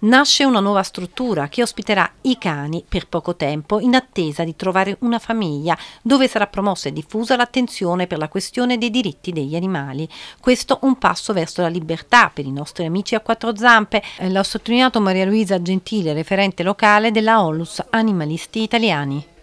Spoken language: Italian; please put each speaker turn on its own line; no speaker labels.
nasce una nuova struttura che ospiterà i cani per poco tempo in attesa di trovare una famiglia dove sarà promossa e diffusa l'attenzione per la questione dei diritti degli animali. Questo un passo verso la libertà per i nostri amici a quattro zampe, eh, l'ha sottolineato Maria Luisa Gentile, referente locale della Onlus Animalisti Italiani.